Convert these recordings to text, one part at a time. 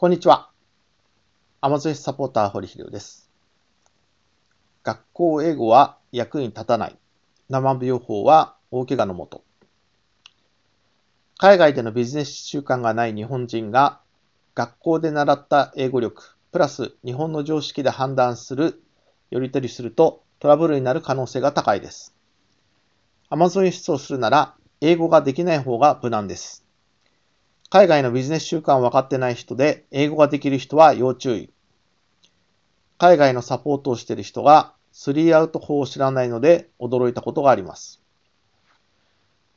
こんにちは。アマゾンサポーター堀秀夫です。学校英語は役に立たない。生病法は大怪我のもと。海外でのビジネス習慣がない日本人が学校で習った英語力、プラス日本の常識で判断する、より取りするとトラブルになる可能性が高いです。アマゾン輸出をするなら英語ができない方が無難です。海外のビジネス習慣分かってない人で、英語ができる人は要注意。海外のサポートをしている人が、スリーアウト法を知らないので、驚いたことがあります。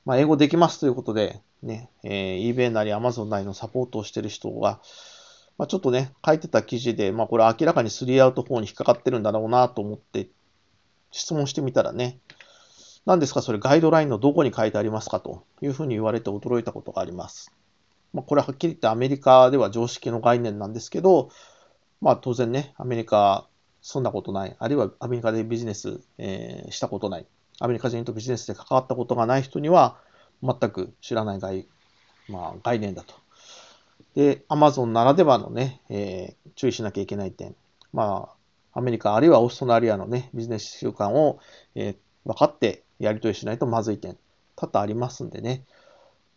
まあ、英語できますということで、ね、えー、eBay なり Amazon なりのサポートをしている人が、まあ、ちょっとね、書いてた記事で、まあ、これ明らかにスリーアウト法に引っかかってるんだろうなと思って、質問してみたらね、何ですかそれガイドラインのどこに書いてありますかというふうに言われて驚いたことがあります。まあ、これはっきり言ってアメリカでは常識の概念なんですけど、まあ当然ね、アメリカ、そんなことない。あるいはアメリカでビジネス、えー、したことない。アメリカ人とビジネスで関わったことがない人には、全く知らない概,、まあ、概念だと。で、アマゾンならではのね、えー、注意しなきゃいけない点。まあ、アメリカあるいはオーストラリアのね、ビジネス習慣を、えー、分かってやり取りしないとまずい点、多々ありますんでね。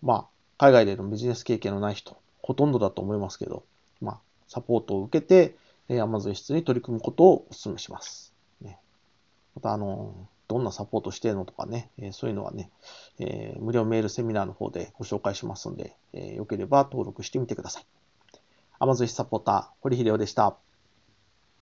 まあ、海外でのビジネス経験のない人、ほとんどだと思いますけど、まあ、サポートを受けて、えー、Amazon 室に取り組むことをお勧めします。ね、また、あのどんなサポートしてるのとかね、えー、そういうのはね、えー、無料メールセミナーの方でご紹介しますので、えー、よければ登録してみてください。Amazon 室サポーター、堀秀夫でした。